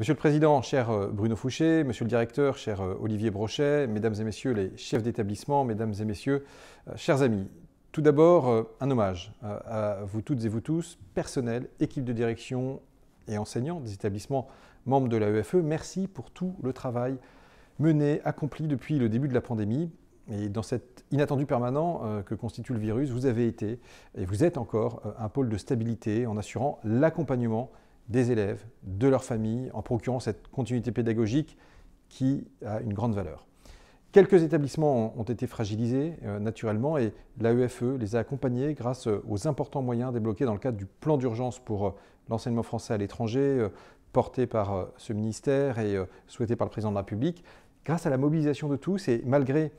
Monsieur le Président, cher euh, Bruno Fouché, Monsieur le Directeur, cher euh, Olivier Brochet, Mesdames et Messieurs les chefs d'établissement, Mesdames et Messieurs, euh, chers amis, tout d'abord, un hommage à vous toutes et vous tous, personnel, équipe de direction et enseignants des établissements membres de la Merci pour tout le travail mené, accompli depuis le début de la pandémie. Et dans cet inattendu permanent que constitue le virus, vous avez été et vous êtes encore un pôle de stabilité en assurant l'accompagnement des élèves, de leurs famille, en procurant cette continuité pédagogique qui a une grande valeur. Quelques établissements ont été fragilisés euh, naturellement et l'AEFE les a accompagnés grâce euh, aux importants moyens débloqués dans le cadre du plan d'urgence pour euh, l'enseignement français à l'étranger porté par ce ministère et souhaité par le président de la République. Grâce à la mobilisation de tous et malgré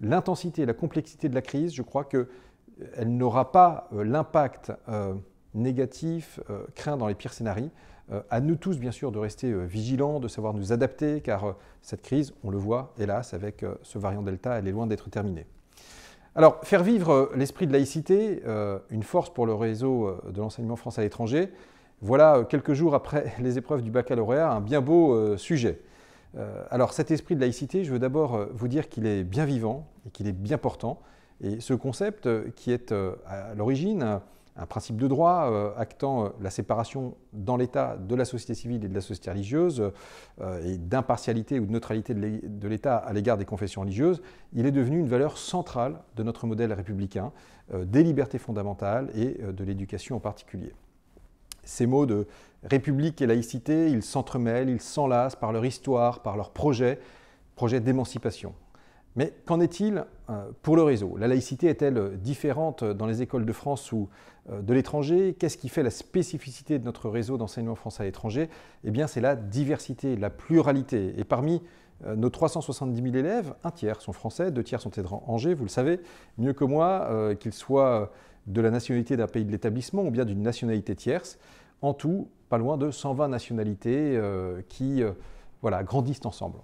l'intensité et la complexité de la crise, je crois qu'elle n'aura pas l'impact négatif, euh, craint dans les pires scénarios. Euh, à nous tous, bien sûr, de rester euh, vigilants, de savoir nous adapter, car cette crise, on le voit, hélas, avec ce variant Delta, elle est loin d'être terminée. Alors, faire vivre l'esprit de laïcité, une force pour le réseau de l'enseignement français à l'étranger, voilà quelques jours après les épreuves du baccalauréat, un bien beau sujet. Alors cet esprit de laïcité, je veux d'abord vous dire qu'il est bien vivant et qu'il est bien portant. Et ce concept qui est à l'origine un principe de droit euh, actant euh, la séparation dans l'État de la société civile et de la société religieuse euh, et d'impartialité ou de neutralité de l'État à l'égard des confessions religieuses, il est devenu une valeur centrale de notre modèle républicain, des libertés fondamentales et de l'éducation en particulier. Ces mots de république et laïcité, ils s'entremêlent, ils s'enlacent par leur histoire, par leur projet, projet d'émancipation. Mais qu'en est-il euh, pour le réseau La laïcité est-elle euh, différente euh, dans les écoles de France ou de l'étranger Qu'est-ce qui fait la spécificité de notre réseau d'enseignement français à l'étranger Eh bien, c'est la diversité, la pluralité. Et parmi nos 370 000 élèves, un tiers sont français, deux tiers sont étrangers, vous le savez mieux que moi, qu'ils soient de la nationalité d'un pays de l'établissement ou bien d'une nationalité tierce. En tout, pas loin de 120 nationalités qui voilà, grandissent ensemble.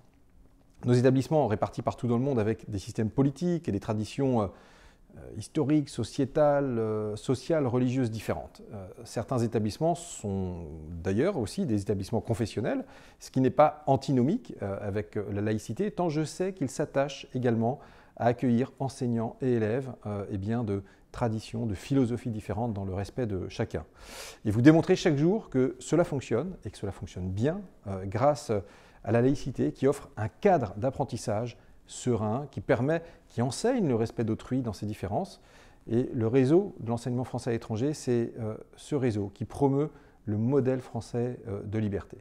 Nos établissements répartis partout dans le monde avec des systèmes politiques et des traditions euh, euh, historiques, sociétales, euh, sociales, religieuses différentes. certains établissements sont d'ailleurs aussi des établissements confessionnels, ce qui n'est pas antinomique avec la laïcité, tant je sais qu'ils s'attachent également à accueillir enseignants et élèves bien de traditions, de philosophies différentes dans le respect de chacun. Et vous démontrez chaque jour que cela fonctionne et que cela fonctionne bien grâce à à la laïcité qui offre un cadre d'apprentissage serein, qui permet, qui enseigne le respect d'autrui dans ses différences. Et le réseau de l'enseignement français à l'étranger, c'est euh, ce réseau qui promeut le modèle français euh, de liberté.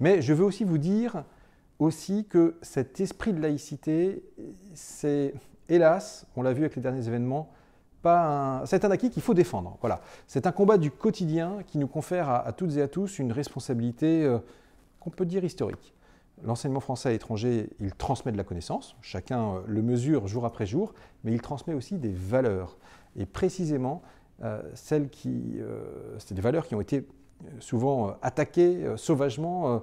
Mais je veux aussi vous dire aussi que cet esprit de laïcité, c'est hélas, on l'a vu avec les derniers événements, pas c'est un acquis qu'il faut défendre. Voilà. C'est un combat du quotidien qui nous confère à, toutes et à tous une responsabilité euh, qu'on peut dire historique. L'enseignement français à l'étranger, il transmet de la connaissance, chacun euh, le mesure jour après jour, mais il transmet aussi des valeurs. Et précisément, euh, celles qui, euh, des valeurs qui ont été souvent attaquées sauvagement.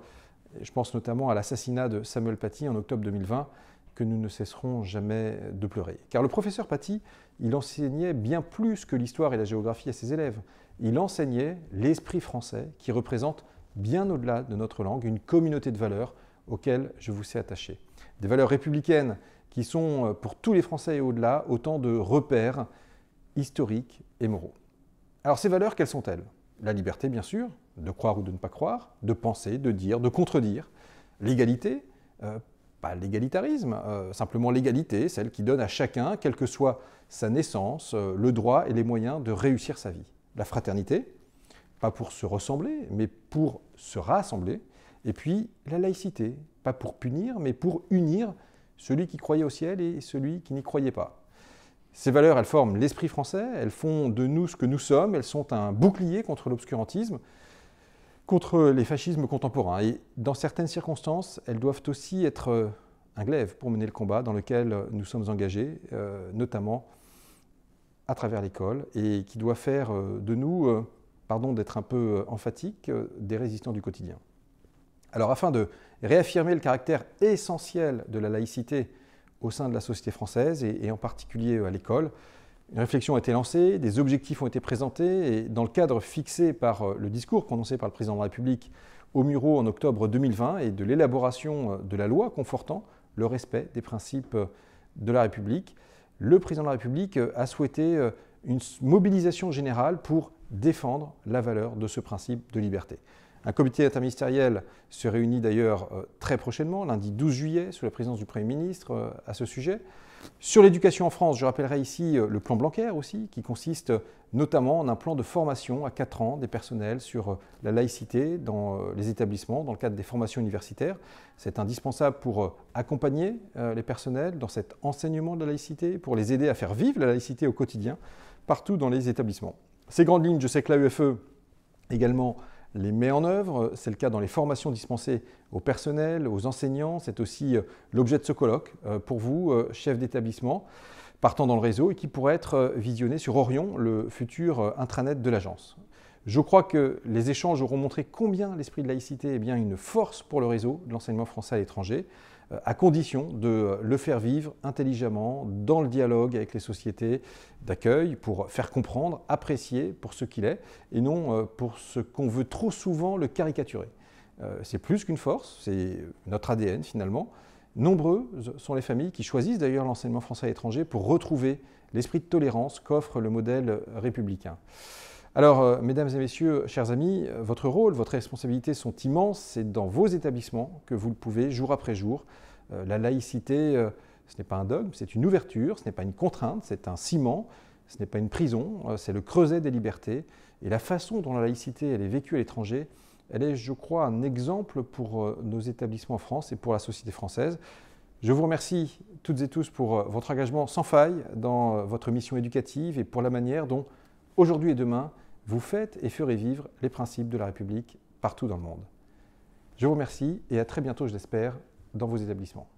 je pense notamment à l'assassinat de Samuel Paty en octobre 2020, que nous ne cesserons jamais de pleurer. Car le professeur Paty, il enseignait bien plus que l'histoire et la géographie à ses élèves. Il enseignait l'esprit français qui représente bien au-delà de notre langue une communauté de valeurs auxquelles je vous sais attaché. Des valeurs républicaines qui sont euh, pour tous les Français et au-delà autant de repères historiques et moraux. Alors ces valeurs, quelles sont-elles La liberté, bien sûr, de croire ou de ne pas croire, de penser, de dire, de contredire. L'égalité, euh, pas l'égalitarisme, euh, simplement l'égalité, celle qui donne à chacun, quelle que soit sa naissance, le droit et les moyens de réussir sa vie. La fraternité, pas pour se ressembler, mais pour se rassembler. Et puis la laïcité, pas pour punir, mais pour unir celui qui croyait au ciel et celui qui n'y croyait pas. Ces valeurs, elles forment l'esprit français, elles font de nous ce que nous sommes, elles sont un bouclier contre l'obscurantisme, contre les fascismes contemporains. Et dans certaines circonstances, elles doivent aussi être euh, un glaive pour mener le combat dans lequel nous sommes engagés, euh, notamment à travers l'école, et qui doit faire euh, de nous, pardon d'être un peu emphatique, des résistants du quotidien. Alors afin de réaffirmer le caractère essentiel de la laïcité au sein de la société française et, en particulier euh, à l'école, une réflexion a été lancée, des objectifs ont été présentés et dans le cadre fixé par euh, le discours prononcé par le président de la République au Muro en octobre 2020 et de l'élaboration euh, de la loi confortant le respect des principes de la République, le président de la République a souhaité une mobilisation générale pour défendre la valeur de ce principe de liberté. Un comité interministériel se réunit d'ailleurs euh, très prochainement, lundi 12 juillet, sous la présidence du Premier ministre euh, à ce sujet. Sur l'éducation en France, je rappellerai ici euh, le plan Blanquer aussi, qui consiste notamment en un plan de formation à 4 ans des personnels sur la laïcité dans les établissements, dans le cadre des formations universitaires. C'est indispensable pour accompagner les personnels dans cet enseignement de la laïcité, pour les aider à faire vivre la laïcité au quotidien, partout dans les établissements. Ces grandes lignes, je sais que l'AEFE également les met en œuvre. C'est le cas dans les formations dispensées au personnel, aux enseignants. C'est aussi euh, l'objet de ce colloque euh, pour vous, euh, chef d'établissement, partant dans le réseau et qui pourrait être visionné sur Orion, le futur intranet de l'agence. Je crois que les échanges auront montré combien l'esprit de laïcité est bien une force pour le réseau de l'enseignement français à l'étranger, euh, à condition de euh, le faire vivre intelligemment, dans le dialogue avec les sociétés d'accueil, pour faire comprendre, apprécier pour ce qu'il est, et non euh, pour ce qu'on veut trop souvent le caricaturer. C'est plus qu'une force, c'est notre ADN finalement. Nombreuses sont les familles qui choisissent d'ailleurs l'enseignement français à l'étranger pour retrouver l'esprit de tolérance qu'offre le modèle républicain. Alors, euh, mesdames et messieurs, chers amis, euh, votre rôle, votre responsabilité sont immenses. C'est dans vos établissements que vous le pouvez, jour après jour. Euh, la laïcité, ce n'est pas un dogme, c'est une ouverture, ce n'est pas une contrainte, c'est un ciment, ce n'est pas une prison, c'est le creuset des libertés. Et la façon dont la laïcité elle est vécue à l'étranger, elle est, je crois, un exemple pour nos établissements en France et pour la société française. Je vous remercie toutes et tous pour votre engagement sans faille dans votre mission éducative et pour la manière dont aujourd'hui et demain, vous faites et ferez vivre les principes de la République partout dans le monde. Je vous remercie et à très bientôt, je l'espère, dans vos établissements.